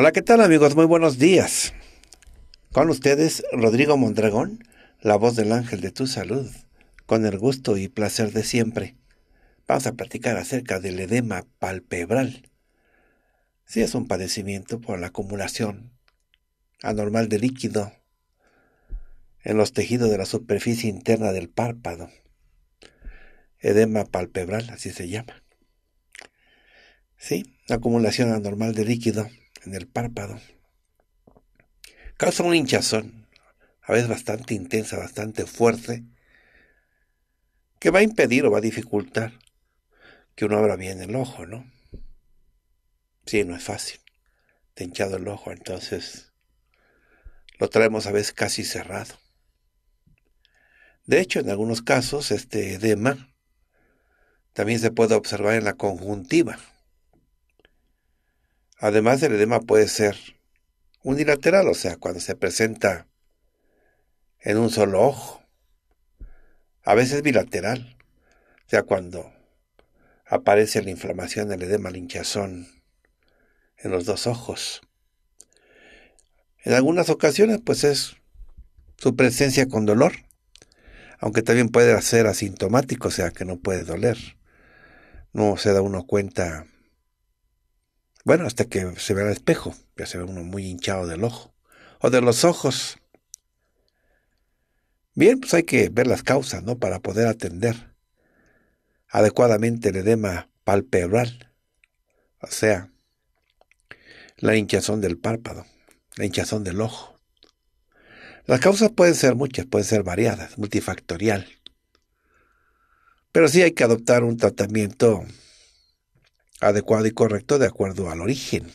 Hola, ¿qué tal amigos? Muy buenos días. Con ustedes, Rodrigo Mondragón, la voz del ángel de tu salud, con el gusto y placer de siempre. Vamos a platicar acerca del edema palpebral. Sí, es un padecimiento por la acumulación anormal de líquido en los tejidos de la superficie interna del párpado. Edema palpebral, así se llama. Sí, acumulación anormal de líquido en el párpado. Causa un hinchazón, a veces bastante intensa, bastante fuerte, que va a impedir o va a dificultar que uno abra bien el ojo, ¿no? Sí, no es fácil. Te hinchado el ojo, entonces lo traemos a veces casi cerrado. De hecho, en algunos casos, este edema también se puede observar en la conjuntiva. Además, el edema puede ser unilateral, o sea, cuando se presenta en un solo ojo. A veces bilateral, o sea, cuando aparece la inflamación del edema, la hinchazón en los dos ojos. En algunas ocasiones, pues es su presencia con dolor, aunque también puede ser asintomático, o sea que no puede doler. No se da uno cuenta bueno, hasta que se ve el espejo, ya se ve uno muy hinchado del ojo o de los ojos. Bien, pues hay que ver las causas, ¿no? Para poder atender adecuadamente el edema palpebral, o sea, la hinchazón del párpado, la hinchazón del ojo. Las causas pueden ser muchas, pueden ser variadas, multifactorial. Pero sí hay que adoptar un tratamiento adecuado y correcto de acuerdo al origen,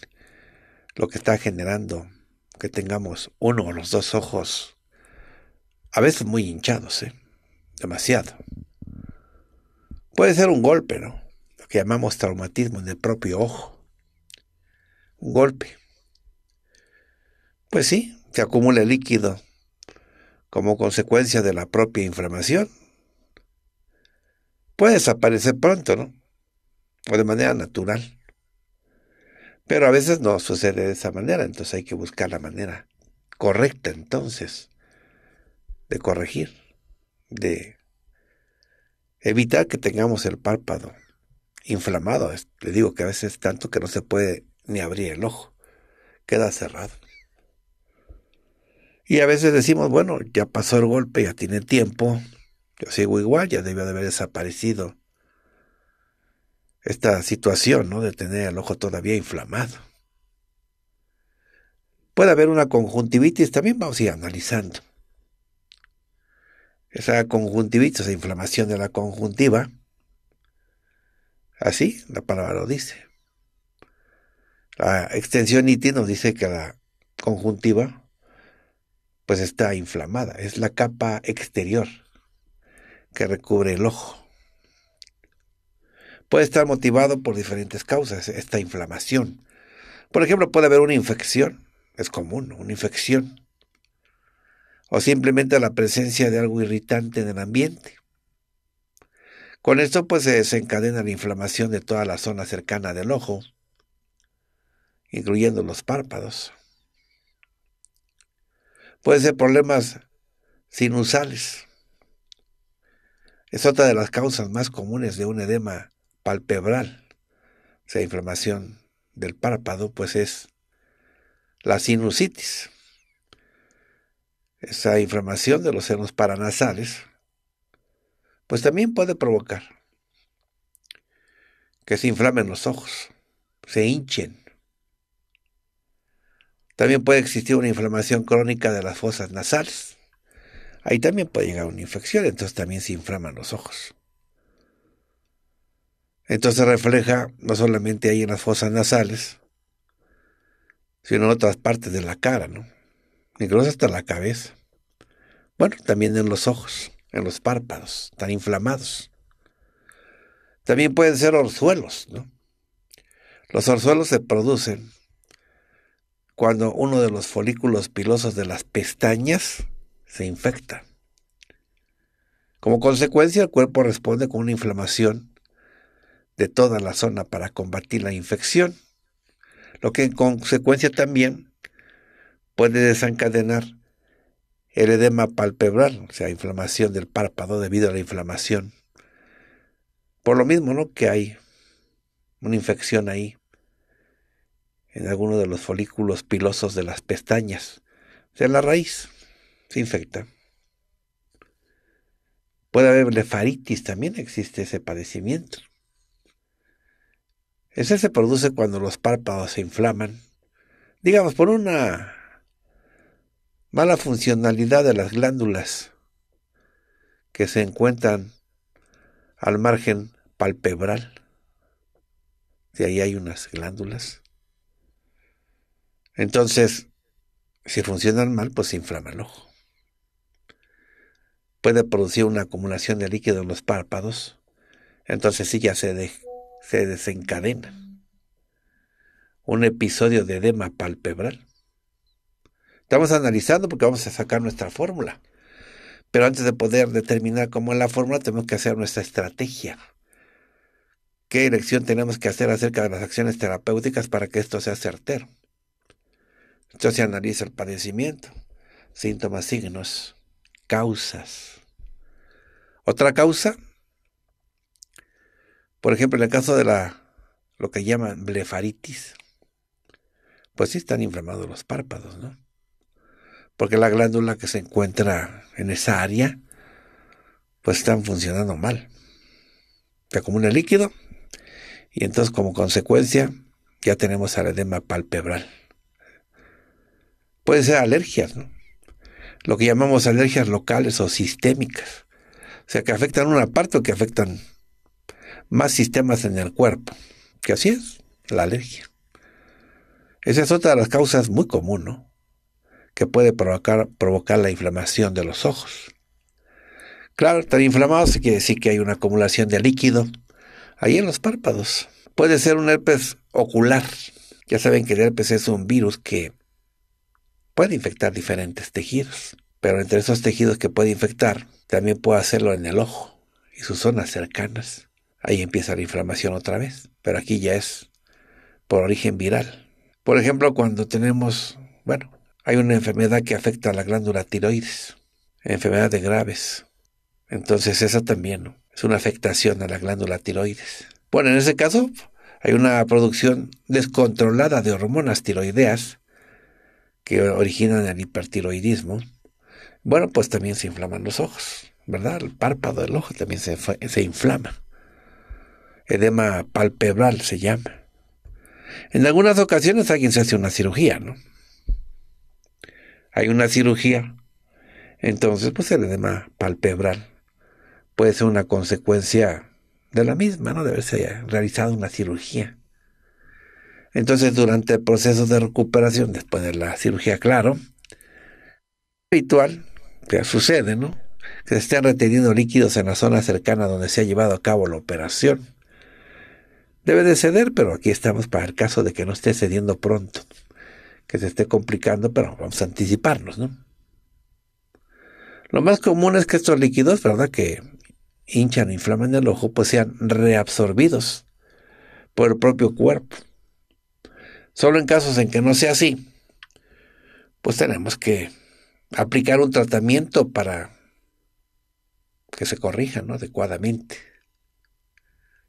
lo que está generando que tengamos uno o los dos ojos, a veces muy hinchados, ¿eh? demasiado. Puede ser un golpe, ¿no? Lo que llamamos traumatismo en el propio ojo. Un golpe. Pues sí, se acumula líquido como consecuencia de la propia inflamación. Puede desaparecer pronto, ¿no? o de manera natural. Pero a veces no sucede de esa manera, entonces hay que buscar la manera correcta entonces de corregir, de evitar que tengamos el párpado inflamado. Le digo que a veces es tanto que no se puede ni abrir el ojo, queda cerrado. Y a veces decimos, bueno, ya pasó el golpe, ya tiene tiempo, yo sigo igual, ya debió de haber desaparecido esta situación ¿no? de tener el ojo todavía inflamado. Puede haber una conjuntivitis, también vamos a ir analizando. Esa conjuntivitis, esa inflamación de la conjuntiva, así la palabra lo dice. La extensión IT nos dice que la conjuntiva pues está inflamada, es la capa exterior que recubre el ojo puede estar motivado por diferentes causas, esta inflamación. Por ejemplo, puede haber una infección, es común, una infección. O simplemente la presencia de algo irritante en el ambiente. Con esto pues se desencadena la inflamación de toda la zona cercana del ojo, incluyendo los párpados. Puede ser problemas sinusales. Es otra de las causas más comunes de un edema palpebral, esa inflamación del párpado, pues es la sinusitis. Esa inflamación de los senos paranasales, pues también puede provocar que se inflamen los ojos, se hinchen. También puede existir una inflamación crónica de las fosas nasales. Ahí también puede llegar una infección, entonces también se inflaman los ojos. Entonces refleja no solamente ahí en las fosas nasales, sino en otras partes de la cara, ¿no? Incluso hasta la cabeza. Bueno, también en los ojos, en los párpados, tan inflamados. También pueden ser orzuelos, ¿no? Los orzuelos se producen cuando uno de los folículos pilosos de las pestañas se infecta. Como consecuencia, el cuerpo responde con una inflamación de toda la zona para combatir la infección, lo que en consecuencia también puede desencadenar el edema palpebral, o sea, inflamación del párpado debido a la inflamación. Por lo mismo, ¿no? Que hay una infección ahí en alguno de los folículos pilosos de las pestañas. O sea, la raíz se infecta. Puede haber lefaritis también existe ese padecimiento. Ese se produce cuando los párpados se inflaman, digamos, por una mala funcionalidad de las glándulas que se encuentran al margen palpebral. De ahí hay unas glándulas. Entonces, si funcionan mal, pues se inflama el ojo. Puede producir una acumulación de líquido en los párpados. Entonces sí ya se, deja se desencadena. Un episodio de edema palpebral. Estamos analizando porque vamos a sacar nuestra fórmula. Pero antes de poder determinar cómo es la fórmula, tenemos que hacer nuestra estrategia. ¿Qué elección tenemos que hacer acerca de las acciones terapéuticas para que esto sea certero? Entonces se analiza el padecimiento, síntomas, signos, causas. Otra causa por ejemplo, en el caso de la lo que llaman blefaritis, pues sí están inflamados los párpados, ¿no? Porque la glándula que se encuentra en esa área, pues están funcionando mal. Se acumula líquido y entonces como consecuencia ya tenemos al edema palpebral. Puede ser alergias, ¿no? Lo que llamamos alergias locales o sistémicas. O sea, que afectan una parte o que afectan más sistemas en el cuerpo. Que así es, la alergia. Esa es otra de las causas muy común, Que puede provocar, provocar la inflamación de los ojos. Claro, estar inflamados quiere decir que hay una acumulación de líquido ahí en los párpados. Puede ser un herpes ocular. Ya saben que el herpes es un virus que puede infectar diferentes tejidos, pero entre esos tejidos que puede infectar, también puede hacerlo en el ojo y sus zonas cercanas ahí empieza la inflamación otra vez, pero aquí ya es por origen viral. Por ejemplo, cuando tenemos, bueno, hay una enfermedad que afecta a la glándula tiroides, de graves. Entonces esa también es una afectación a la glándula tiroides. Bueno, en ese caso hay una producción descontrolada de hormonas tiroideas que originan el hipertiroidismo. Bueno, pues también se inflaman los ojos, ¿verdad? El párpado del ojo también se inflama edema palpebral se llama. En algunas ocasiones alguien se hace una cirugía, ¿no? Hay una cirugía, entonces pues el edema palpebral puede ser una consecuencia de la misma, ¿no? De haberse realizado una cirugía. Entonces durante el proceso de recuperación, después de la cirugía, claro, habitual que sucede, ¿no? Que se estén reteniendo líquidos en la zona cercana donde se ha llevado a cabo la operación Debe de ceder, pero aquí estamos para el caso de que no esté cediendo pronto, que se esté complicando, pero vamos a anticiparnos, ¿no? Lo más común es que estos líquidos, ¿verdad? Que hinchan, inflaman el ojo, pues sean reabsorbidos por el propio cuerpo. Solo en casos en que no sea así, pues tenemos que aplicar un tratamiento para que se corrija ¿no? adecuadamente.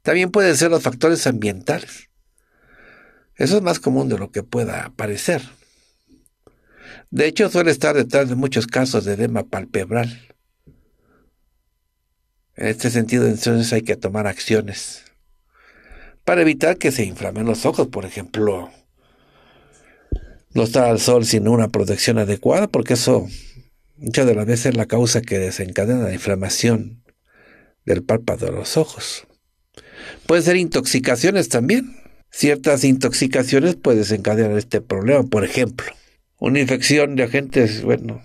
También pueden ser los factores ambientales. Eso es más común de lo que pueda parecer. De hecho, suele estar detrás de muchos casos de edema palpebral. En este sentido, entonces hay que tomar acciones para evitar que se inflamen los ojos, por ejemplo. No estar al sol sin una protección adecuada, porque eso muchas de las veces es la causa que desencadena la inflamación del párpado de los ojos. Puede ser intoxicaciones también. Ciertas intoxicaciones pueden desencadenar este problema, por ejemplo, una infección de agentes, bueno,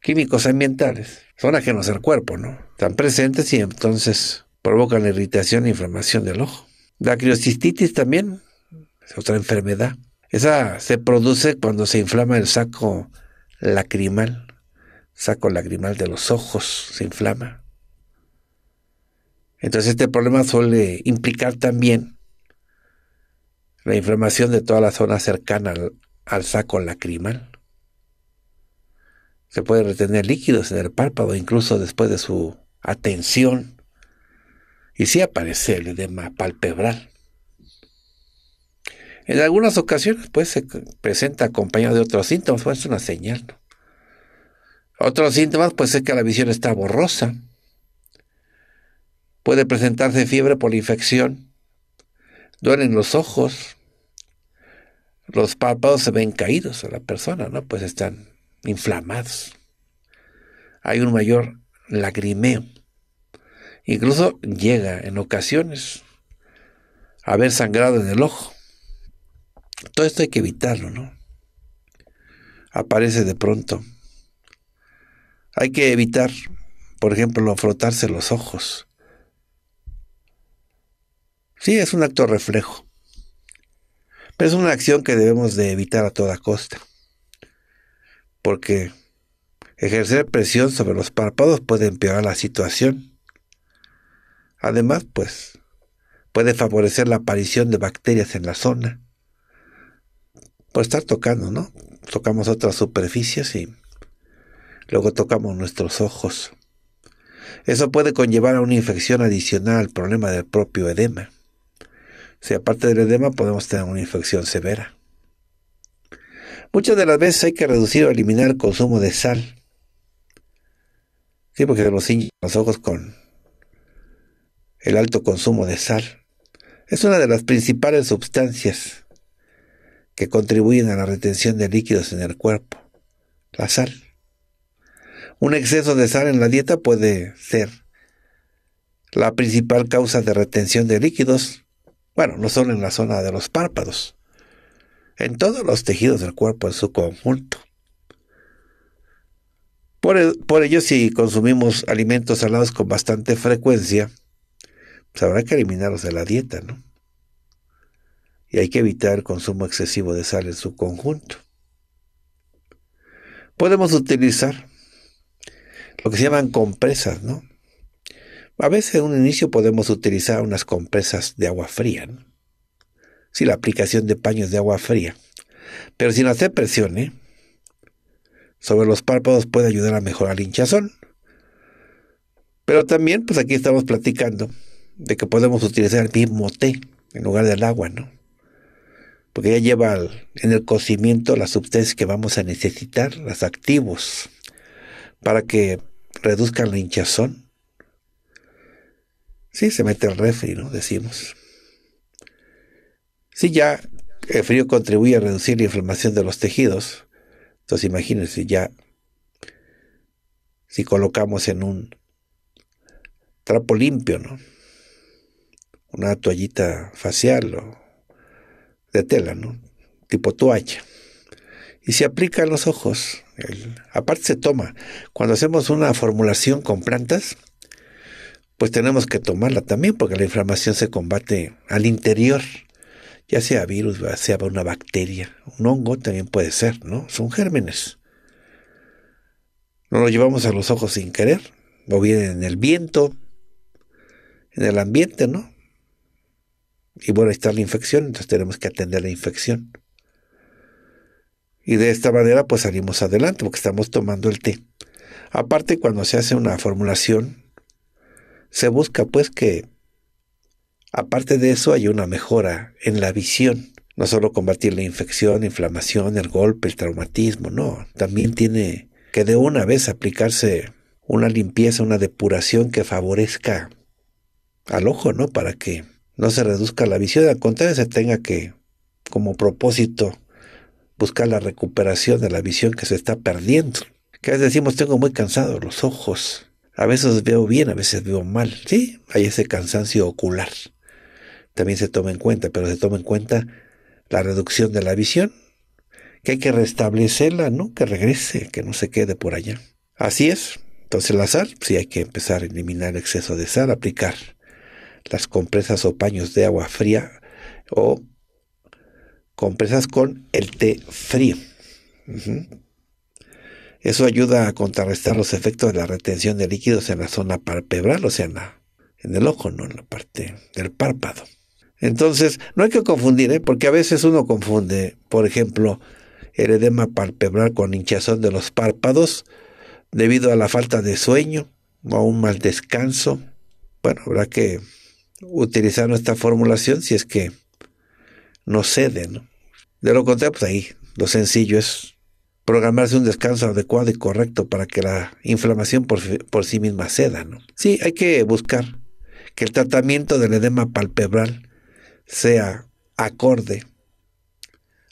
químicos ambientales, son ajenos al cuerpo, ¿no? Están presentes y entonces provocan la irritación e inflamación del ojo. La criocistitis también es otra enfermedad. Esa se produce cuando se inflama el saco lacrimal, saco lacrimal de los ojos, se inflama. Entonces este problema suele implicar también la inflamación de toda la zona cercana al, saco lacrimal. Se puede retener líquidos en el párpado incluso después de su atención y sí aparece el edema palpebral. En algunas ocasiones pues se presenta acompañado de otros síntomas, pues es una señal. Otros síntomas pues es que la visión está borrosa, Puede presentarse fiebre por infección. Duelen los ojos. Los párpados se ven caídos a la persona, ¿no? Pues están inflamados. Hay un mayor lagrimeo. Incluso llega en ocasiones a ver sangrado en el ojo. Todo esto hay que evitarlo, ¿no? Aparece de pronto. Hay que evitar, por ejemplo, frotarse los ojos. Sí, es un acto reflejo. Pero es una acción que debemos de evitar a toda costa. Porque ejercer presión sobre los párpados puede empeorar la situación. Además, pues, puede favorecer la aparición de bacterias en la zona. Por estar tocando, ¿no? Tocamos otras superficies y luego tocamos nuestros ojos. Eso puede conllevar a una infección adicional al problema del propio edema si aparte del edema podemos tener una infección severa. Muchas de las veces hay que reducir o eliminar el consumo de sal. Sí, porque se los ojos con el alto consumo de sal. Es una de las principales sustancias que contribuyen a la retención de líquidos en el cuerpo, la sal. Un exceso de sal en la dieta puede ser la principal causa de retención de líquidos, bueno, no solo en la zona de los párpados, en todos los tejidos del cuerpo en su conjunto. Por, ello, si consumimos alimentos salados con bastante frecuencia, pues habrá que eliminarlos de la dieta, ¿no? Y hay que evitar el consumo excesivo de sal en su conjunto. Podemos utilizar lo que se llaman compresas, ¿no? A veces en un inicio podemos utilizar unas compresas de agua fría, ¿no? sí, la aplicación de paños de agua fría, pero sin hacer presión, sobre los párpados puede ayudar a mejorar la hinchazón. Pero también, pues aquí estamos platicando de que podemos utilizar el mismo té en lugar del agua, ¿no? Porque ya lleva en el cocimiento las sustancias que vamos a necesitar, las activos, para que reduzcan la hinchazón Sí, se mete el refri, ¿no? Decimos. Si ya el frío contribuye a reducir la inflamación de los tejidos, entonces imagínense ya si colocamos en un trapo limpio, ¿no? Una toallita facial o de tela, ¿no? Tipo toalla. Y se aplica a los ojos. aparte se toma. Cuando hacemos una formulación con plantas, pues tenemos que tomarla también porque la inflamación se combate al interior, ya sea virus, sea una bacteria, un hongo también puede ser, ¿no? Son gérmenes. No lo llevamos a los ojos sin querer, o bien en el viento, en el ambiente, ¿no? Y bueno, ahí está la infección, entonces tenemos que atender la infección. Y de esta manera pues salimos adelante porque estamos tomando el té. Aparte cuando se hace una formulación se busca pues que, aparte de eso, hay una mejora en la visión. No solo combatir la infección, la inflamación, el golpe, el traumatismo, no. También tiene que de una vez aplicarse una limpieza, una depuración que favorezca al ojo, ¿no? Para que no se reduzca la visión, al contrario, se tenga que, como propósito, buscar la recuperación de la visión que se está perdiendo. Que a decimos, tengo muy cansados los ojos, a veces veo bien, a veces veo mal. Sí, hay ese cansancio ocular. También se toma en cuenta, pero se toma en cuenta la reducción de la visión, que hay que restablecerla, ¿no? Que regrese, que no se quede por allá. Así es. Entonces la sal, sí hay que empezar a eliminar el exceso de sal, aplicar las compresas o paños de agua fría o compresas con el té frío. Eso ayuda a contrarrestar los efectos de la retención de líquidos en la zona palpebral, o sea, en, el ojo, no en la parte del párpado. Entonces, no hay que confundir, ¿eh? porque a veces uno confunde, por ejemplo, el edema palpebral con hinchazón de los párpados debido a la falta de sueño o a un mal descanso. Bueno, habrá que utilizar nuestra formulación si es que no cede, De lo contrario, pues ahí lo sencillo es programarse un descanso adecuado y correcto para que la inflamación por, sí misma ceda. ¿no? Sí, hay que buscar que el tratamiento del edema palpebral sea acorde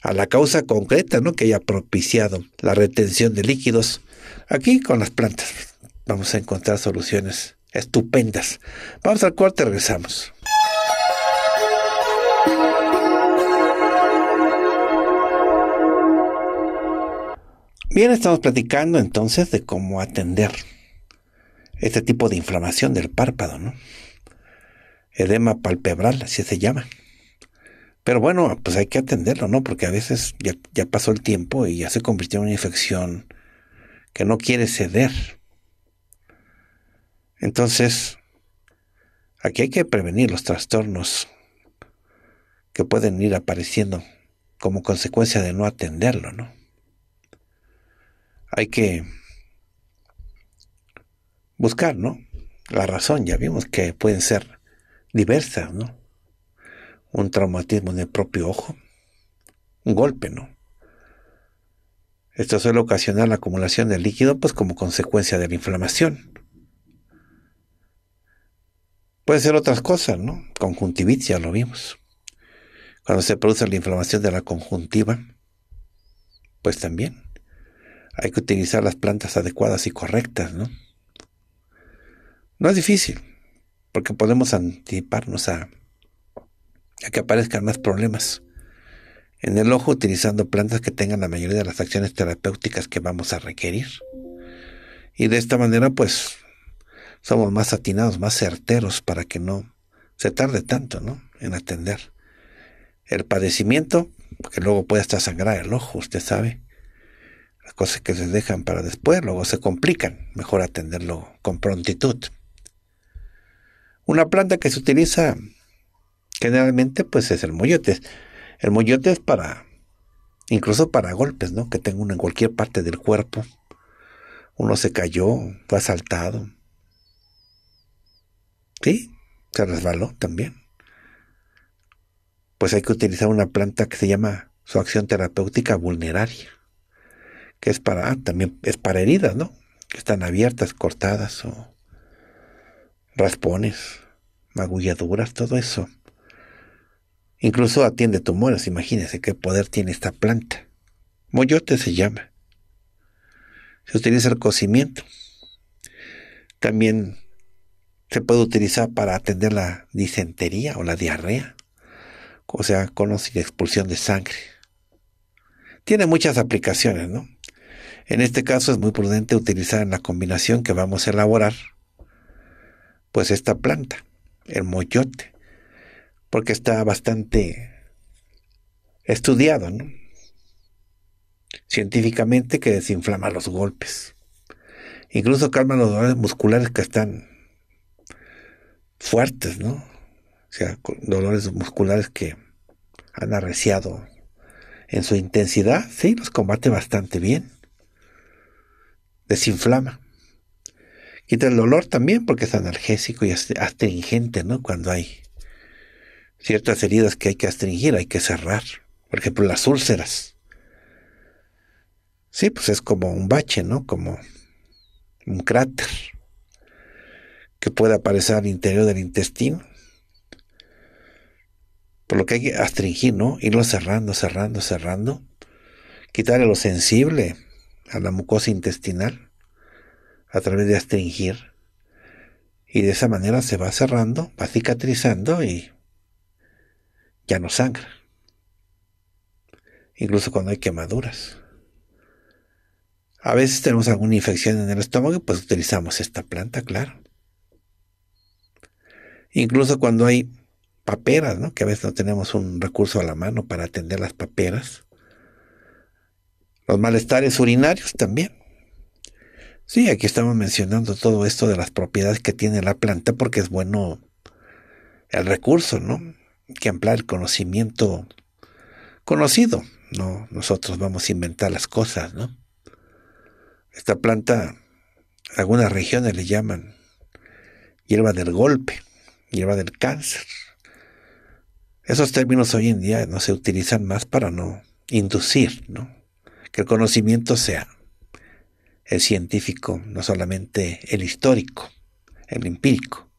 a la causa concreta ¿no? que haya propiciado la retención de líquidos. Aquí con las plantas vamos a encontrar soluciones estupendas. Vamos al y regresamos. Bien, estamos platicando entonces de cómo atender este tipo de inflamación del párpado, ¿no? Edema palpebral, así se llama. Pero bueno, pues hay que atenderlo, ¿no? Porque a veces ya, pasó el tiempo y ya se convirtió en una infección que no quiere ceder. Entonces, aquí hay que prevenir los trastornos que pueden ir apareciendo como consecuencia de no atenderlo, ¿no? hay que buscar, ¿no? La razón, ya vimos que pueden ser diversas, ¿no? Un traumatismo en el propio ojo, un golpe, ¿no? Esto suele ocasionar la acumulación de líquido, pues como consecuencia de la inflamación. Pueden ser otras cosas, ¿no? Conjuntivitis, ya lo vimos. Cuando se produce la inflamación de la conjuntiva, pues también. Hay que utilizar las plantas adecuadas y correctas, ¿no? No es difícil, porque podemos anticiparnos a, que aparezcan más problemas en el ojo utilizando plantas que tengan la mayoría de las acciones terapéuticas que vamos a requerir. Y de esta manera, pues, somos más atinados, más certeros para que no se tarde tanto, ¿no? En atender el padecimiento, que luego puede hasta sangrar el ojo, usted sabe. Las cosas que se dejan para después luego se complican. Mejor atenderlo con prontitud. Una planta que se utiliza generalmente pues es el moyote. El moyote es para, incluso para golpes, ¿no? Que tenga uno en cualquier parte del cuerpo. Uno se cayó, fue asaltado. ¿Sí? Se resbaló también. Pues hay que utilizar una planta que se llama su acción terapéutica vulneraria es para, también es para heridas, ¿no? Que están abiertas, cortadas o raspones, magulladuras, todo eso. Incluso atiende tumores, imagínense qué poder tiene esta planta. Moyote se llama. Se utiliza el cocimiento. También se puede utilizar para atender la disentería o la diarrea, o sea, con la expulsión de sangre. Tiene muchas aplicaciones, ¿no? En este caso es muy prudente utilizar en la combinación que vamos a elaborar, pues esta planta, el moyote, porque está bastante estudiado, ¿no? Científicamente que desinflama los golpes. Incluso calma los dolores musculares que están fuertes, ¿no? O sea, dolores musculares que han arreciado en su intensidad, sí, los combate bastante bien desinflama. Quita el dolor también porque es analgésico y astringente, ¿no? Cuando hay ciertas heridas que hay que astringir, hay que cerrar. Por ejemplo, las úlceras. Sí, pues es como un bache, ¿no? Como un cráter que puede aparecer al interior del intestino. Por lo que hay que astringir, ¿no? Irlo cerrando, cerrando, cerrando. Quitarle lo sensible, a la mucosa intestinal a través de astringir. Y de esa manera se va cerrando, va cicatrizando y ya no sangra. Incluso cuando hay quemaduras. A veces tenemos alguna infección en el estómago, pues utilizamos esta planta, claro. Incluso cuando hay paperas, ¿no? Que a veces no tenemos un recurso a la mano para atender las paperas. Los malestares urinarios también. Sí, aquí estamos mencionando todo esto de las propiedades que tiene la planta porque es bueno el recurso, ¿no? que ampliar el conocimiento conocido, ¿no? Nosotros vamos a inventar las cosas, ¿no? Esta planta, algunas regiones le llaman hierba del golpe, hierba del cáncer. Esos términos hoy en día no se utilizan más para no inducir, ¿no? que el conocimiento sea el científico, no solamente el histórico, el empírico.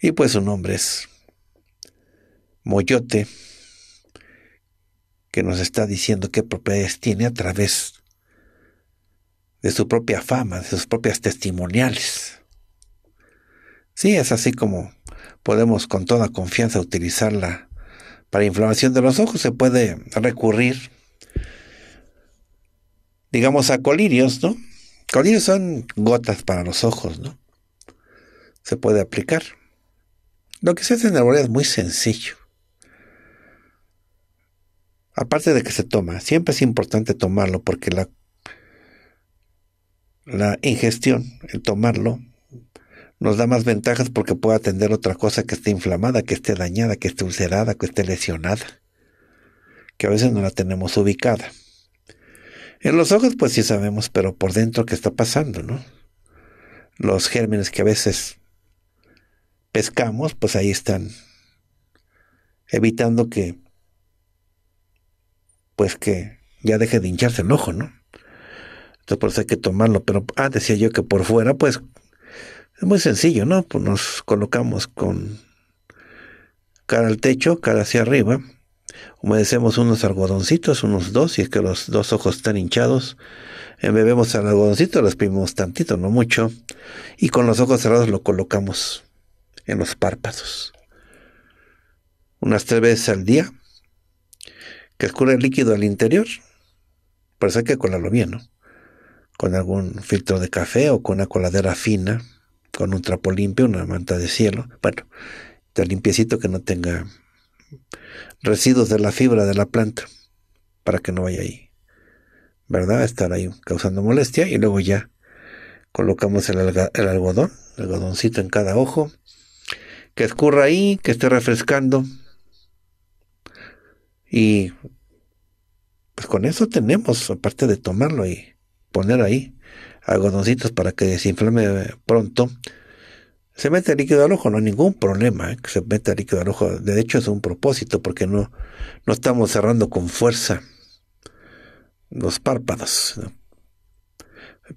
Y pues su nombre es Moyote, que nos está diciendo qué propiedades tiene a través de su propia fama, de sus propias testimoniales. Sí, es así como podemos con toda confianza utilizarla para inflamación de los ojos. Se puede recurrir digamos, a colirios, ¿no? Colirios son gotas para los ojos, ¿no? Se puede aplicar. Lo que se hace en es muy sencillo. Aparte de que se toma, siempre es importante tomarlo porque la, la ingestión, el tomarlo, nos da más ventajas porque puede atender otra cosa que esté inflamada, que esté dañada, que esté ulcerada, que esté lesionada, que a veces no la tenemos ubicada. En los ojos, pues sí sabemos, pero por dentro, ¿qué está pasando, no? Los gérmenes que a veces pescamos, pues ahí están, evitando que, pues que ya deje de hincharse el ojo, ¿no? Entonces, por eso hay que tomarlo. Pero, ah, decía yo que por fuera, pues, es muy sencillo, ¿no? Pues nos colocamos con cara al techo, cara hacia arriba, humedecemos unos algodoncitos, unos dos, si es que los dos ojos están hinchados, embebemos el algodoncito, lo exprimimos tantito, no mucho, y con los ojos cerrados lo colocamos en los párpados. Unas tres veces al día, que escurre el líquido al interior, eso hay que colarlo bien, ¿no? Con algún filtro de café o con una coladera fina, con un trapo limpio, una manta de cielo, bueno, tan limpiecito que no tenga residuos de la fibra de la planta para que no vaya ahí, ¿verdad? Estar ahí causando molestia y luego ya colocamos el, algodón, el algodoncito en cada ojo, que escurra ahí, que esté refrescando y pues con eso tenemos, aparte de tomarlo y poner ahí algodoncitos para que desinflame pronto, se mete líquido al ojo, no hay ningún problema ¿eh? que se meta líquido al ojo. De hecho, es un propósito porque no, no estamos cerrando con fuerza los párpados.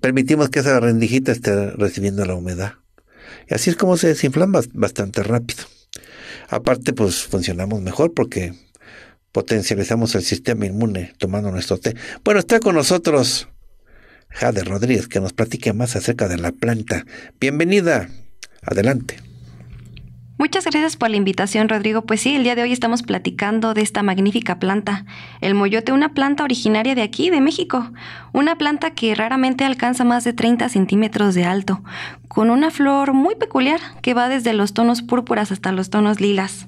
Permitimos que esa rendijita esté recibiendo la humedad. Y así es como se desinflama bastante rápido. Aparte, pues funcionamos mejor porque potencializamos el sistema inmune tomando nuestro té. Bueno, está con nosotros Jade Rodríguez, que nos platique más acerca de la planta. Bienvenida. Adelante. Muchas gracias por la invitación, Rodrigo. Pues sí, el día de hoy estamos platicando de esta magnífica planta, el moyote, una planta originaria de aquí, de México, una planta que raramente alcanza más de 30 centímetros de alto, con una flor muy peculiar que va desde los tonos púrpuras hasta los tonos lilas.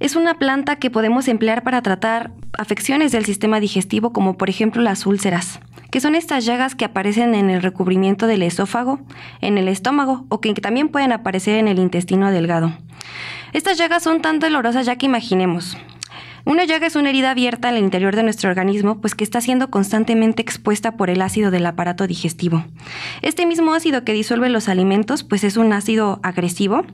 Es una planta que podemos emplear para tratar afecciones del sistema digestivo como por ejemplo las úlceras que son estas llagas que aparecen en el recubrimiento del esófago, en el estómago o que también pueden aparecer en el intestino delgado. Estas llagas son tan dolorosas ya que imaginemos. Una llaga es una herida abierta en el interior de nuestro organismo, pues que está siendo constantemente expuesta por el ácido del aparato digestivo. Este mismo ácido que disuelve los alimentos, pues es un ácido agresivo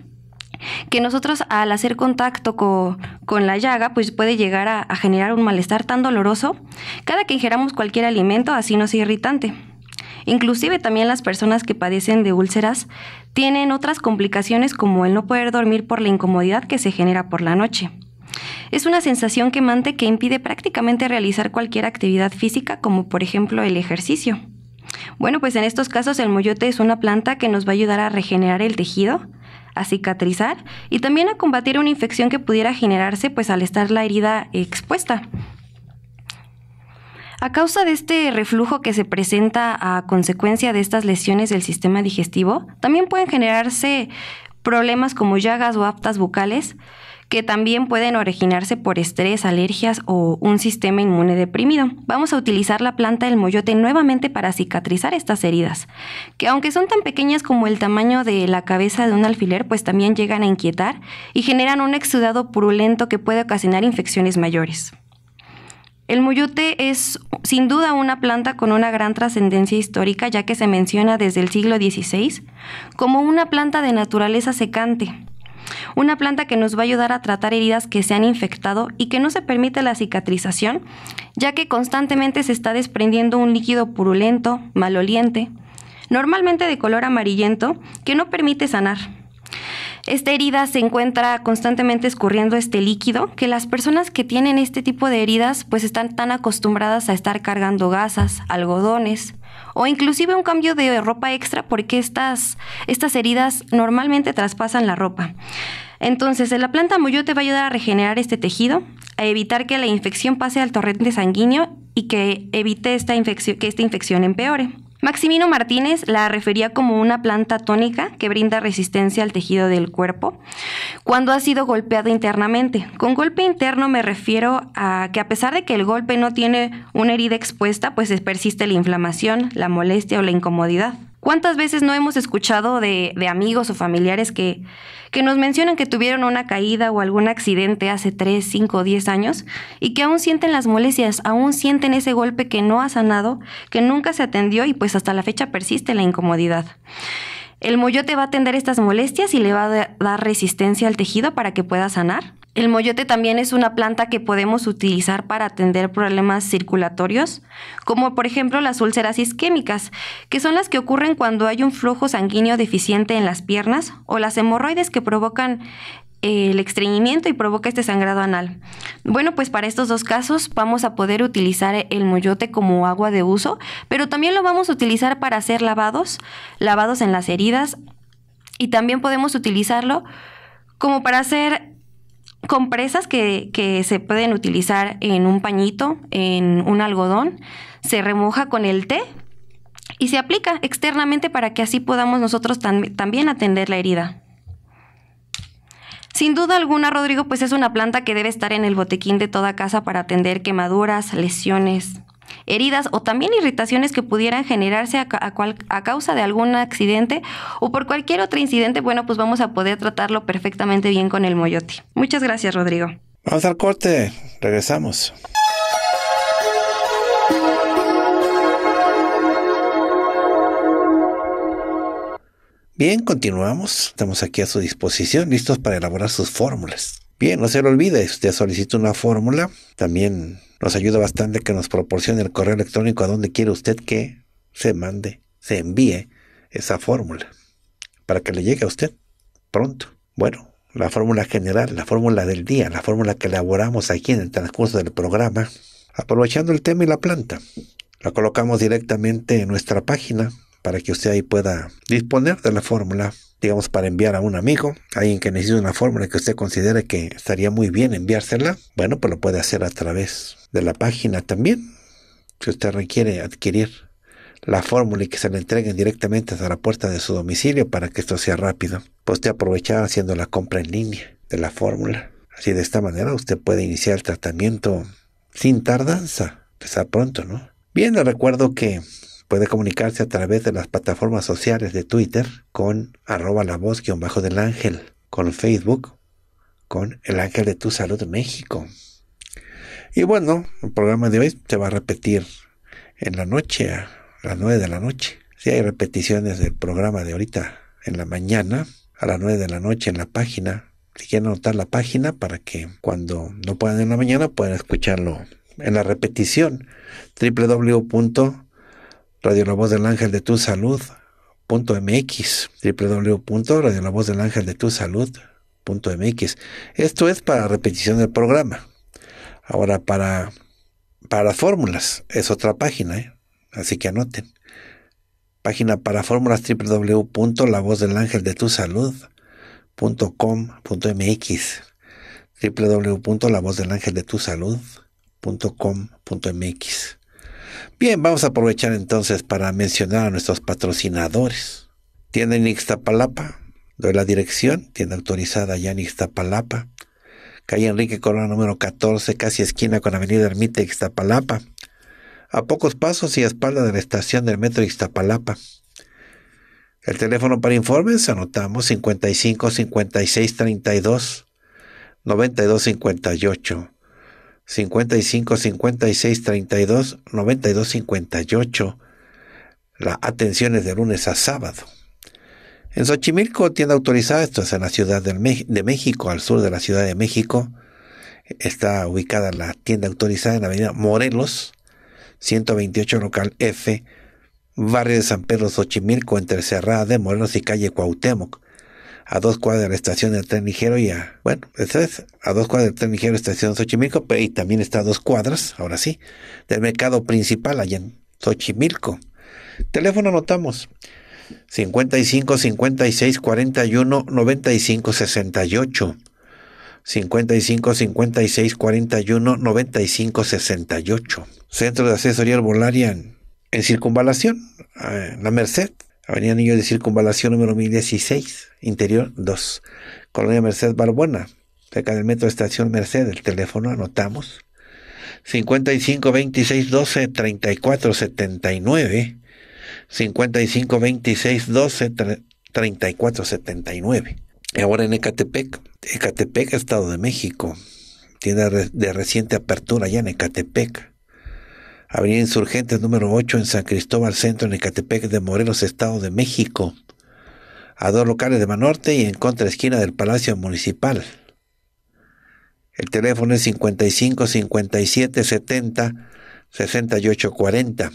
que nosotros al hacer contacto con, la llaga, pues puede llegar a, generar un malestar tan doloroso cada que ingeramos cualquier alimento así nos es irritante. Inclusive también las personas que padecen de úlceras tienen otras complicaciones como el no poder dormir por la incomodidad que se genera por la noche. Es una sensación quemante que impide prácticamente realizar cualquier actividad física como por ejemplo el ejercicio. Bueno, pues en estos casos el moyote es una planta que nos va a ayudar a regenerar el tejido, a cicatrizar y también a combatir una infección que pudiera generarse pues al estar la herida expuesta. A causa de este reflujo que se presenta a consecuencia de estas lesiones del sistema digestivo, también pueden generarse problemas como llagas o aftas bucales, que también pueden originarse por estrés, alergias o un sistema inmune deprimido. Vamos a utilizar la planta del moyote nuevamente para cicatrizar estas heridas, que aunque son tan pequeñas como el tamaño de la cabeza de un alfiler, pues también llegan a inquietar y generan un exudado purulento que puede ocasionar infecciones mayores. El moyote es sin duda una planta con una gran trascendencia histórica, ya que se menciona desde el siglo XVI como una planta de naturaleza secante una planta que nos va a ayudar a tratar heridas que se han infectado y que no se permite la cicatrización, ya que constantemente se está desprendiendo un líquido purulento, maloliente, normalmente de color amarillento, que no permite sanar. Esta herida se encuentra constantemente escurriendo este líquido, que las personas que tienen este tipo de heridas pues están tan acostumbradas a estar cargando gasas, algodones, o inclusive un cambio de ropa extra porque estas, heridas normalmente traspasan la ropa. Entonces, la planta te va a ayudar a regenerar este tejido, a evitar que la infección pase al torrente sanguíneo y que evite que esta infección empeore. Maximino Martínez la refería como una planta tónica que brinda resistencia al tejido del cuerpo cuando ha sido golpeada internamente. Con golpe interno me refiero a que a pesar de que el golpe no tiene una herida expuesta, pues persiste la inflamación, la molestia o la incomodidad. ¿Cuántas veces no hemos escuchado de, amigos o familiares que, que, nos mencionan que tuvieron una caída o algún accidente hace 3, 5, 10 años y que aún sienten las molestias, aún sienten ese golpe que no ha sanado, que nunca se atendió y pues hasta la fecha persiste la incomodidad? El moyote va a atender estas molestias y le va a dar resistencia al tejido para que pueda sanar. El moyote también es una planta que podemos utilizar para atender problemas circulatorios, como por ejemplo las úlceras isquémicas, que son las que ocurren cuando hay un flujo sanguíneo deficiente en las piernas o las hemorroides que provocan eh, el estreñimiento y provoca este sangrado anal. Bueno, pues para estos dos casos vamos a poder utilizar el moyote como agua de uso, pero también lo vamos a utilizar para hacer lavados, lavados en las heridas y también podemos utilizarlo como para hacer compresas que, que, se pueden utilizar en un pañito, en un algodón, se remoja con el té y se aplica externamente para que así podamos nosotros también atender la herida. Sin duda alguna, Rodrigo, pues es una planta que debe estar en el botequín de toda casa para atender quemaduras, lesiones, heridas o también irritaciones que pudieran generarse a, causa de algún accidente o por cualquier otro incidente, bueno, pues vamos a poder tratarlo perfectamente bien con el moyote. Muchas gracias, Rodrigo. Vamos al corte, regresamos. Bien, continuamos. Estamos aquí a su disposición, listos para elaborar sus fórmulas. Bien, no se lo olvide, usted solicita una fórmula, también nos ayuda bastante que nos proporcione el correo electrónico a donde quiere usted que se mande, se envíe esa fórmula para que le llegue a usted pronto. Bueno, la fórmula general, la fórmula del día, la fórmula que elaboramos aquí en el transcurso del programa, aprovechando el tema y la planta. La colocamos directamente en nuestra página para que usted ahí pueda disponer de la fórmula, digamos, para enviar a un amigo, alguien que necesite una fórmula que usted considere que estaría muy bien enviársela, bueno, pues lo puede hacer a través de la página también. Si usted requiere adquirir la fórmula y que se la entreguen directamente hasta la puerta de su domicilio para que esto sea rápido, pues usted aprovechar haciendo la compra en línea de la fórmula. Así de esta manera usted puede iniciar el tratamiento sin tardanza, empezar pronto, ¿no? Bien, le recuerdo que puede comunicarse a través de las plataformas sociales de Twitter con arroba la voz bajo del ángel, con Facebook, con el ángel de tu salud México. Y bueno, el programa de hoy se va a repetir en la noche, a las 9 de la noche. Si hay repeticiones del programa de ahorita en la mañana, a las 9 de la noche en la página. Si quieren anotar la página para que cuando no puedan en la mañana puedan escucharlo en la repetición. del ángel de tu salud.mx Esto es para repetición del programa. Ahora, para, para fórmulas, es otra página, ¿eh? así que anoten. Página para fórmulas www.lavozdelangeldetusalud.com.mx www.lavozdelangeldetusalud.com.mx Bien, vamos a aprovechar entonces para mencionar a nuestros patrocinadores. Tienda en doy la dirección, tienda autorizada ya en calle Enrique Corona número 14, casi esquina con Avenida Ermita Ixtapalapa, a pocos pasos y a espalda de la estación del metro Ixtapalapa. El teléfono para informes anotamos 55 56 32 92 58. 55 56 32 92 58. La atención es de lunes a sábado. En Xochimilco, tienda autorizada, esto es en la Ciudad de México, al sur de la Ciudad de México, está ubicada la tienda autorizada en la avenida Morelos, 128 local F, barrio de San Pedro Xochimilco, entre Cerrada de Morelos y calle Cuauhtémoc, a dos cuadras de la estación del tren ligero y a, bueno, a dos cuadras del tren ligero, estación Xochimilco, y también está a dos cuadras, ahora sí, del mercado principal allá en Xochimilco. Teléfono anotamos, 55 56 41 95 68. 55 56 41 95 68. Centro de Asesoría Arbolaria en, Circunvalación, La Merced, Avenida Niño de Circunvalación número 1016, Interior 2, Colonia Merced Barbona, cerca del Metro Estación Merced. El teléfono anotamos 55 26 12 34 79 55 26 12 34 79. Ahora en Ecatepec, Ecatepec, Estado de México, tiene de reciente apertura ya en Ecatepec. Avenida Insurgentes número 8 en San Cristóbal Centro, en Ecatepec de Morelos, Estado de México. A dos locales de Manorte y en contra esquina del Palacio Municipal. El teléfono es 55 57 70 68 40.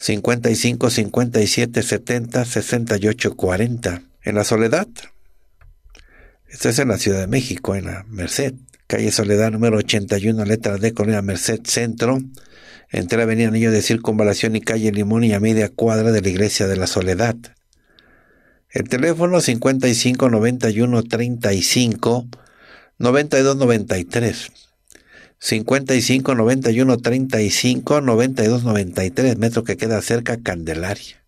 55 57 70 68 40. En la Soledad. Esto es en la Ciudad de México, en la Merced. Calle Soledad número 81, letra D, Colonia Merced Centro. Entre Avenida Niño de Circunvalación y Calle Limón y a media cuadra de la Iglesia de la Soledad. El teléfono 55 91 35 92 93. 55 91 35 92 93, metro que queda cerca Candelaria.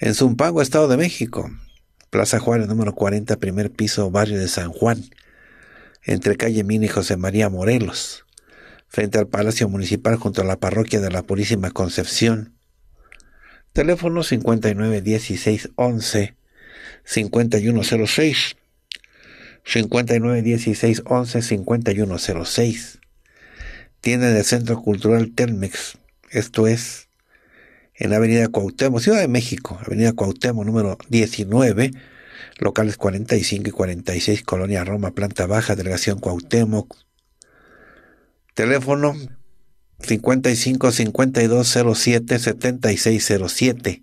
En Zumpango, Estado de México, Plaza Juárez, número 40, primer piso, barrio de San Juan, entre calle Mina y José María Morelos, frente al Palacio Municipal junto a la parroquia de la Purísima Concepción. Teléfono 59 16 11 5106. 59 16 11 5106. tiene del Centro Cultural Telmex. Esto es en Avenida Cuauhtémoc, Ciudad de México, Avenida Cuauhtémoc número 19, locales 45 y 46, Colonia Roma, planta baja, delegación Cuauhtémoc. Teléfono 55 5207 7607.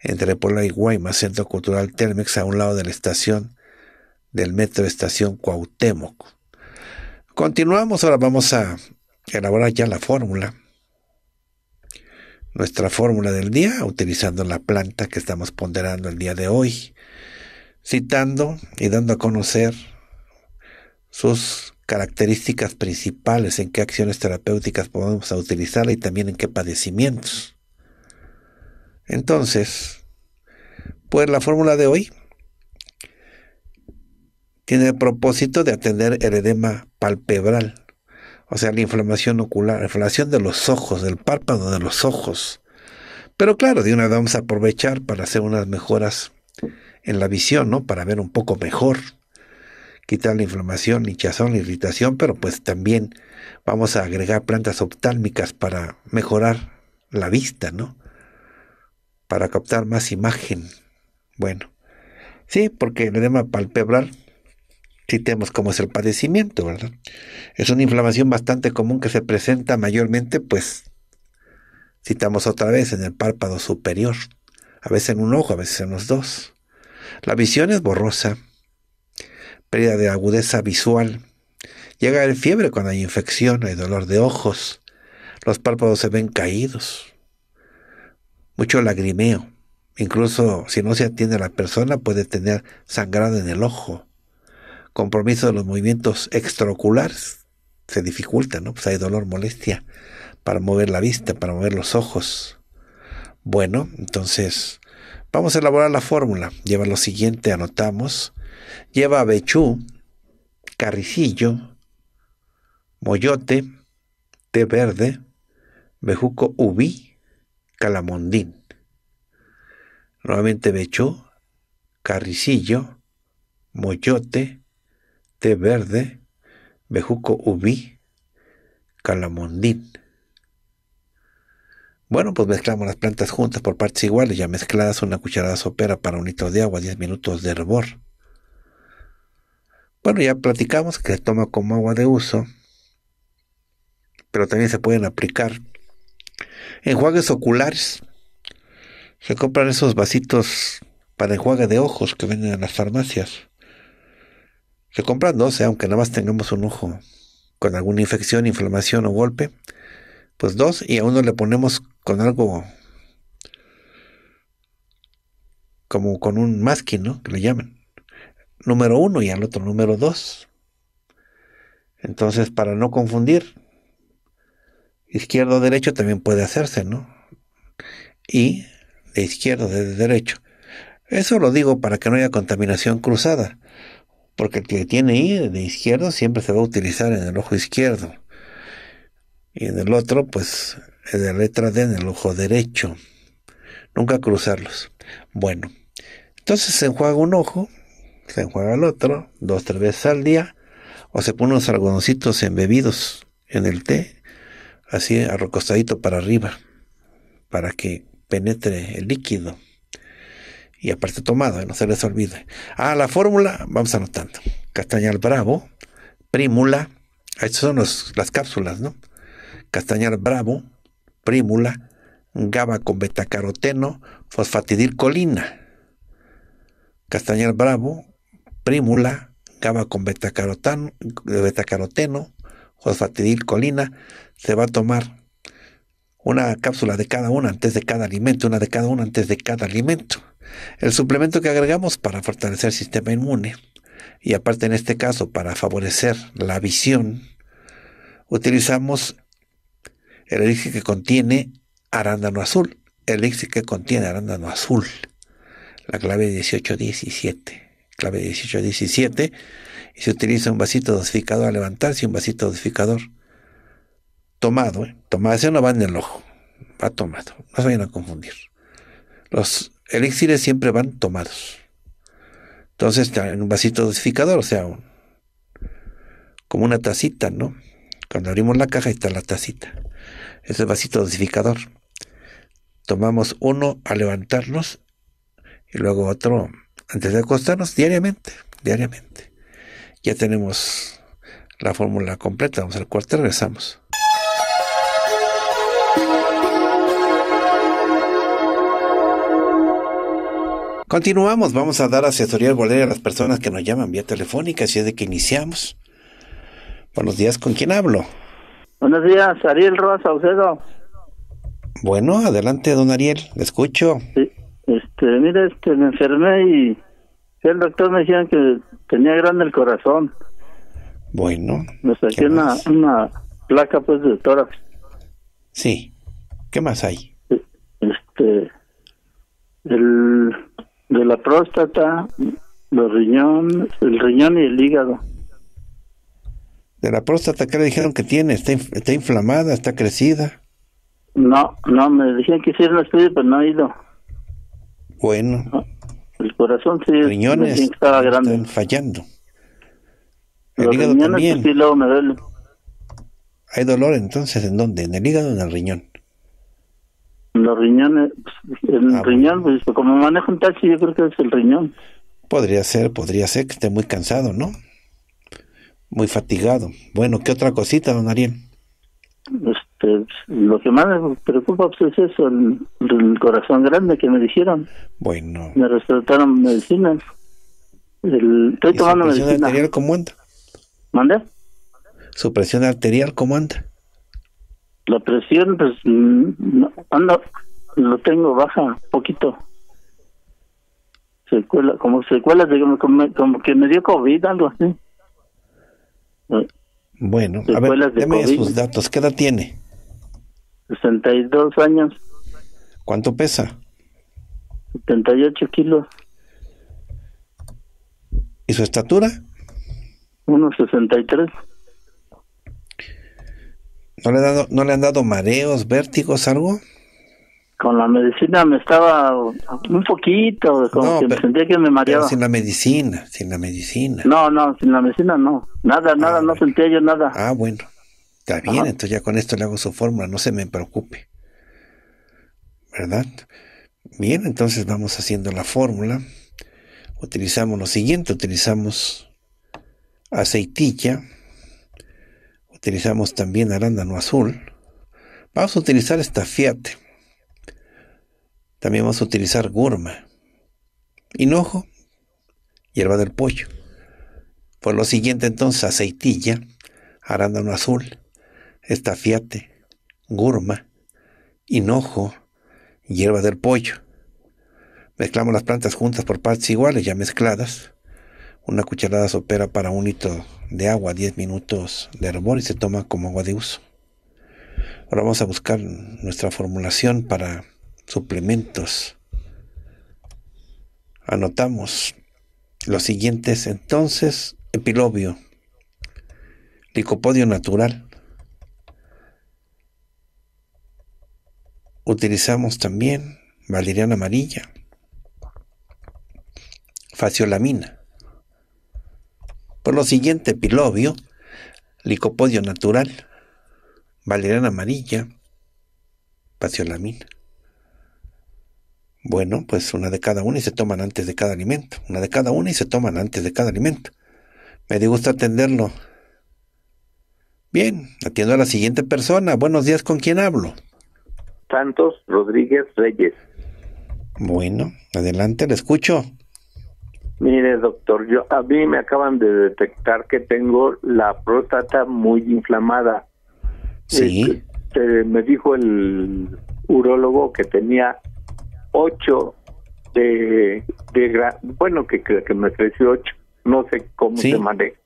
Entre Puebla y Guaymas, Centro Cultural Telmex, a un lado de la estación del metro estación Cuauhtémoc. Continuamos, ahora vamos a elaborar ya la fórmula. Nuestra fórmula del día, utilizando la planta que estamos ponderando el día de hoy, citando y dando a conocer sus características principales, en qué acciones terapéuticas podemos utilizarla y también en qué padecimientos. Entonces, pues la fórmula de hoy tiene el propósito de atender el edema palpebral, o sea, la inflamación ocular, la inflamación de los ojos, del párpado de los ojos. Pero claro, de una vamos a aprovechar para hacer unas mejoras en la visión, ¿no? Para ver un poco mejor, quitar la inflamación, hinchazón, irritación, pero pues también vamos a agregar plantas oftálmicas para mejorar la vista, ¿no? Para captar más imagen. Bueno, sí, porque el edema palpebral citemos cómo es el padecimiento, ¿verdad? Es una inflamación bastante común que se presenta mayormente, pues, citamos otra vez, en el párpado superior, a veces en un ojo, a veces en los dos. La visión es borrosa, pérdida de agudeza visual, llega el fiebre cuando hay infección, hay dolor de ojos, los párpados se ven caídos, mucho lagrimeo, incluso si no se atiende a la persona puede tener sangrado en el ojo, compromiso de los movimientos extraoculares se dificulta, ¿no? Pues hay dolor, molestia para mover la vista, para mover los ojos. Bueno, entonces vamos a elaborar la fórmula. Lleva lo siguiente, anotamos. Lleva bechú, carricillo, moyote, té verde, bejuco ubi calamondín. Nuevamente bechú, carricillo, moyote, verde, bejuco ubi calamondín. Bueno, pues mezclamos las plantas juntas por partes iguales, ya mezcladas una cucharada sopera para un litro de agua, 10 minutos de hervor. Bueno, ya platicamos que se toma como agua de uso, pero también se pueden aplicar enjuagues oculares. Se compran esos vasitos para enjuague de ojos que venden en las farmacias que compran dos, aunque nada más tengamos un ojo con alguna infección, inflamación o golpe, pues dos, y a uno le ponemos con algo como con un masking, ¿no? Que le llaman. Número uno y al otro número dos. Entonces, para no confundir, izquierdo derecho también puede hacerse, ¿no? Y de izquierdo de derecho. Eso lo digo para que no haya contaminación cruzada porque el que tiene I de izquierdo siempre se va a utilizar en el ojo izquierdo. Y en el otro, pues, en de letra D en el ojo derecho. Nunca cruzarlos. Bueno, entonces se enjuaga un ojo, se enjuaga el otro, dos, tres veces al día, o se pone unos algodoncitos embebidos en el té, así arrocostadito para arriba, para que penetre el líquido y aparte tomado, no se les olvide. Ah, la fórmula, vamos anotando. Castañal Bravo, Prímula, ah, estas son las cápsulas, ¿no? Castañal Bravo, Prímula, GABA con betacaroteno, fosfatidilcolina. Castañal Bravo, Prímula, GABA con betacarotano, betacaroteno, fosfatidilcolina, se va a tomar una cápsula de cada una antes de cada alimento, una de cada una antes de cada alimento. El suplemento que agregamos para fortalecer el sistema inmune y aparte en este caso para favorecer la visión, utilizamos el elixir que contiene arándano azul, el elixir que contiene arándano azul, la clave 1817, clave 1817, y se utiliza un vasito dosificador a levantarse y un vasito dosificador tomado, tomado, ese no va en el ojo, va tomado, no se vayan a confundir. Los elixires siempre van tomados. Entonces, en un vasito dosificador, o sea, como una tacita, ¿no? Cuando abrimos la caja está la tacita. Es el vasito dosificador. Tomamos uno al levantarnos y luego otro antes de acostarnos diariamente, diariamente. Ya tenemos la fórmula completa. Vamos al cuarto, regresamos. Continuamos, vamos a dar asesoría al bolero a las personas que nos llaman vía telefónica, así es de que iniciamos. Buenos días, ¿con quién hablo? Buenos días, Ariel Rosa Ucedo. Bueno, adelante, don Ariel, le escucho. Sí, este, mire, este, me enfermé y el doctor me decía que tenía grande el corazón. Bueno. Me saqué una, una, placa, pues, de tórax. Sí. ¿Qué más hay? Este, el de la próstata, los riñones, el riñón y el hígado. ¿De la próstata qué le dijeron que tiene? ¿Está, está inflamada? ¿Está crecida? No, no, me dijeron que hicieron el estudio, pero no ha ido. Bueno. el corazón sí. Riñones estaba grande. están fallando. El hígado pues ¿Hay dolor entonces en dónde? ¿En el hígado o en el riñón? Los riñones, el ah, riñón, pues, como manejo un taxi, yo creo que es el riñón. Podría ser, podría ser que esté muy cansado, ¿no? Muy fatigado. Bueno, ¿qué otra cosita, don Ariel? Este, lo que más me preocupa pues, es eso, el, corazón grande que me dijeron. Bueno. Me recetaron medicinas. El, estoy tomando medicina. ¿Su presión arterial cómo anda? ¿Mande? ¿Su presión arterial cómo anda? La presión, pues, mm, anda, lo tengo baja, poquito. Secuela, como secuelas, digamos, como, que me dio COVID, algo así. Bueno, a ver, deme sus datos. ¿Qué edad tiene? 62 años. ¿Cuánto pesa? 78 kilos. ¿Y su estatura? 1,63. ¿No le, han dado, mareos, vértigos, algo? Con la medicina me estaba un poquito, como que sentía que me mareaba. sin la medicina, sin la medicina. No, no, sin la medicina no. Nada, ah, nada, no sentía yo nada. Ah, bueno. Está bien, entonces ya con esto le hago su fórmula, no se me preocupe. ¿Verdad? Bien, entonces vamos haciendo la fórmula. Utilizamos lo siguiente, utilizamos aceitilla, utilizamos también arándano azul. Vamos a utilizar estafiate. También vamos a utilizar gurma, hinojo, hierba del pollo. Por lo siguiente entonces aceitilla, arándano azul, estafiate, gurma, hinojo, hierba del pollo. Mezclamos las plantas juntas por partes iguales, ya mezcladas. Una cucharada sopera para un litro de agua, 10 minutos de hervor y se toma como agua de uso. Ahora vamos a buscar nuestra formulación para suplementos. Anotamos los siguientes entonces, epilobio, licopodio natural. Utilizamos también valeriana amarilla, faciolamina, por lo siguiente, pilobio, licopodio natural, valeriana amarilla, pasiolamina. Bueno, pues una de cada una y se toman antes de cada alimento. Una de cada una y se toman antes de cada alimento. Me gusta atenderlo. Bien, atiendo a la siguiente persona. Buenos días, ¿con quién hablo? Santos Rodríguez Reyes. Bueno, adelante, le escucho. Mire, doctor, yo a mí me acaban de detectar que tengo la próstata muy inflamada. Sí. Este, me dijo el urólogo que tenía ocho de, de bueno, que, que me creció ocho. no sé cómo se maneja.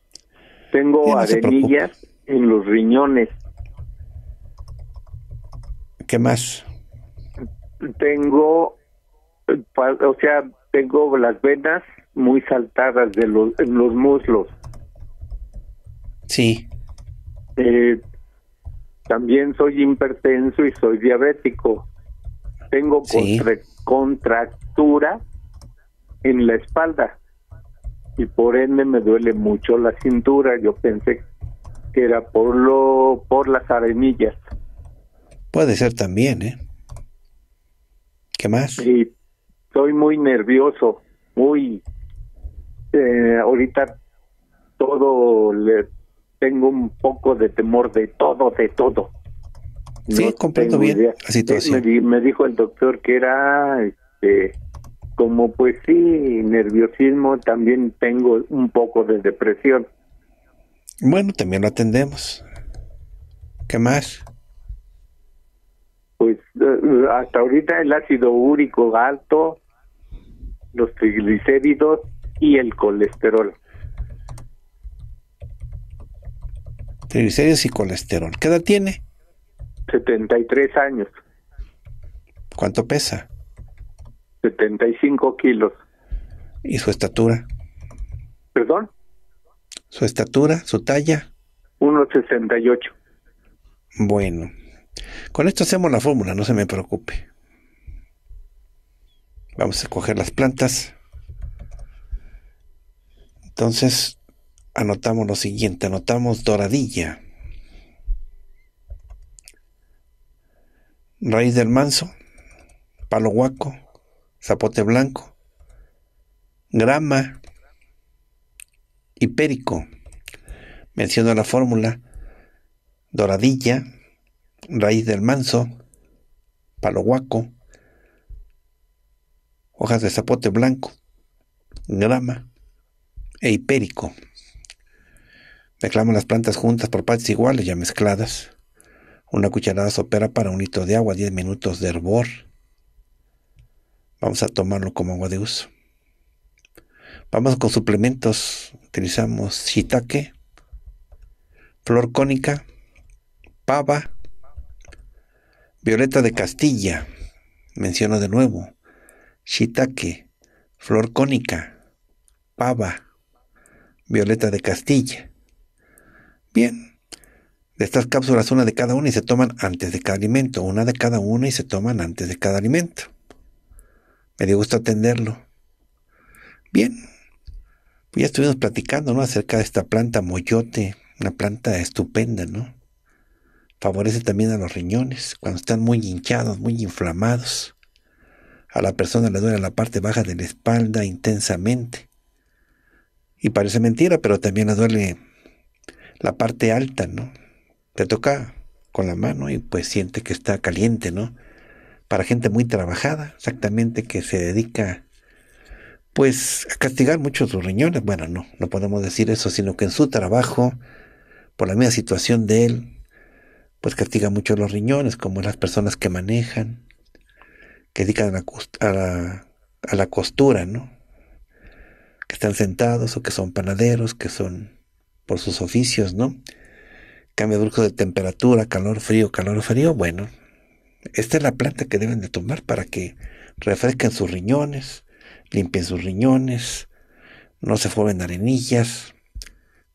Tengo arenillas en los riñones. ¿Qué más? Tengo, o sea, tengo las venas muy saltadas de los, en los muslos. Sí. Eh, también soy hipertenso y soy diabético. Tengo contractura en la espalda y por ende me duele mucho la cintura. Yo pensé que era por lo por las arenillas. Puede ser también, ¿eh? ¿Qué más? sí soy muy nervioso, muy eh, ahorita todo le tengo un poco de temor de todo, de todo. Sí, no comprendo bien eh, Me, dijo el doctor que era este, como pues sí, nerviosismo, también tengo un poco de depresión. Bueno, también lo atendemos. ¿Qué más? Pues eh, hasta ahorita el ácido úrico alto, los triglicéridos, y el colesterol. Triglicéridos y colesterol. ¿Qué edad tiene? 73 años. ¿Cuánto pesa? 75 kilos. ¿Y su estatura? ¿Perdón? ¿Su estatura? ¿Su talla? 1,68. Bueno. Con esto hacemos la fórmula, no se me preocupe. Vamos a coger las plantas. Entonces, anotamos lo siguiente, anotamos doradilla. Raíz del manso, palo guaco, zapote blanco, grama, hipérico. Menciono la fórmula doradilla, raíz del manso, palo guaco, hojas de zapote blanco, grama, e hipérico. Mezclamos las plantas juntas por partes iguales ya mezcladas. Una cucharada sopera para un litro de agua, 10 minutos de hervor. Vamos a tomarlo como agua de uso. Vamos con suplementos. Utilizamos shiitake, flor cónica, pava, violeta de Castilla. Menciono de nuevo. Shiitake, flor cónica, pava, Violeta de Castilla. Bien. De estas cápsulas, una de cada una y se toman antes de cada alimento. Una de cada una y se toman antes de cada alimento. Me dio gusto atenderlo. Bien. Pues ya estuvimos platicando, ¿no? Acerca de esta planta moyote. Una planta estupenda, ¿no? Favorece también a los riñones cuando están muy hinchados, muy inflamados. A la persona le duele la parte baja de la espalda intensamente. Y parece mentira, pero también le duele la parte alta, ¿no? Te toca con la mano y pues siente que está caliente, ¿no? Para gente muy trabajada, exactamente, que se dedica pues a castigar mucho sus riñones. Bueno, no, no podemos decir eso, sino que en su trabajo, por la misma situación de él, pues castiga mucho los riñones, como las personas que manejan, que dedican a a la costura, ¿no? que están sentados o que son panaderos, que son por sus oficios, ¿no? Cambio brusco de temperatura, calor frío, calor frío. Bueno, esta es la planta que deben de tomar para que refresquen sus riñones, limpien sus riñones, no se formen arenillas.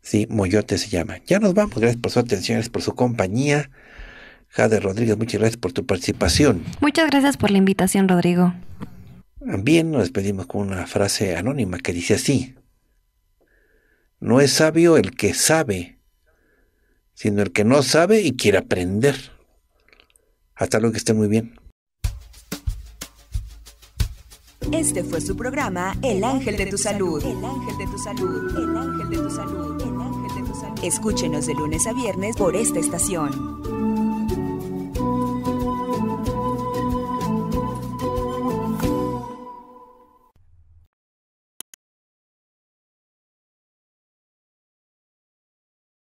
Sí, Moyote se llama. Ya nos vamos. Gracias por su atención, gracias por su compañía. Jade Rodríguez, muchas gracias por tu participación. Muchas gracias por la invitación, Rodrigo. También nos despedimos con una frase anónima que dice así. No es sabio el que sabe, sino el que no sabe y quiere aprender. Hasta luego, que esté muy bien. Este fue su programa El Ángel de tu Salud. El Ángel de tu Salud. El Ángel de tu Salud. El Ángel de tu Salud. Escúchenos de lunes a viernes por esta estación.